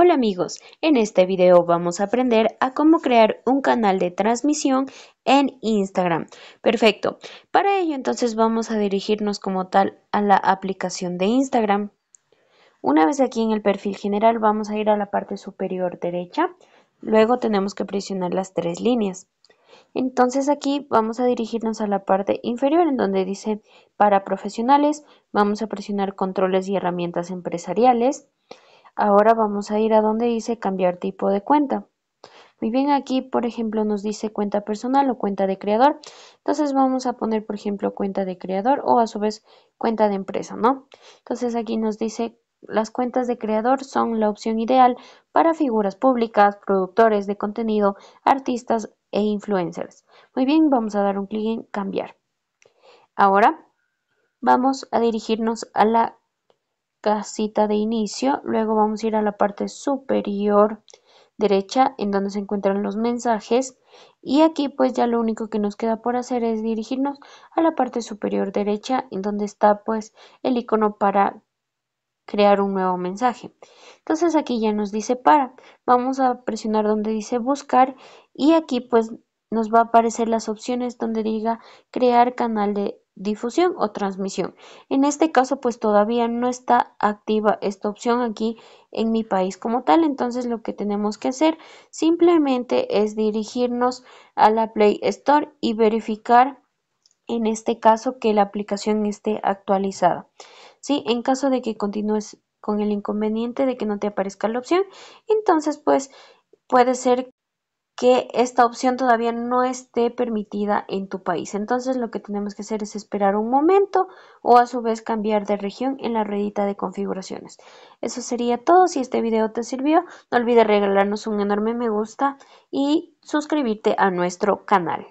Hola amigos, en este video vamos a aprender a cómo crear un canal de transmisión en Instagram. Perfecto, para ello entonces vamos a dirigirnos como tal a la aplicación de Instagram. Una vez aquí en el perfil general vamos a ir a la parte superior derecha, luego tenemos que presionar las tres líneas. Entonces aquí vamos a dirigirnos a la parte inferior en donde dice para profesionales, vamos a presionar controles y herramientas empresariales. Ahora vamos a ir a donde dice cambiar tipo de cuenta. Muy bien, aquí por ejemplo nos dice cuenta personal o cuenta de creador. Entonces vamos a poner por ejemplo cuenta de creador o a su vez cuenta de empresa, ¿no? Entonces aquí nos dice las cuentas de creador son la opción ideal para figuras públicas, productores de contenido, artistas e influencers. Muy bien, vamos a dar un clic en cambiar. Ahora vamos a dirigirnos a la casita de inicio, luego vamos a ir a la parte superior derecha en donde se encuentran los mensajes y aquí pues ya lo único que nos queda por hacer es dirigirnos a la parte superior derecha en donde está pues el icono para crear un nuevo mensaje. Entonces aquí ya nos dice para. Vamos a presionar donde dice buscar y aquí pues nos va a aparecer las opciones donde diga crear canal de difusión o transmisión. En este caso, pues todavía no está activa esta opción aquí en mi país como tal. Entonces, lo que tenemos que hacer simplemente es dirigirnos a la Play Store y verificar en este caso que la aplicación esté actualizada. ¿Sí? En caso de que continúes con el inconveniente de que no te aparezca la opción, entonces pues puede ser que esta opción todavía no esté permitida en tu país. Entonces lo que tenemos que hacer es esperar un momento o a su vez cambiar de región en la ruedita de configuraciones. Eso sería todo. Si este video te sirvió, no olvides regalarnos un enorme me gusta y suscribirte a nuestro canal.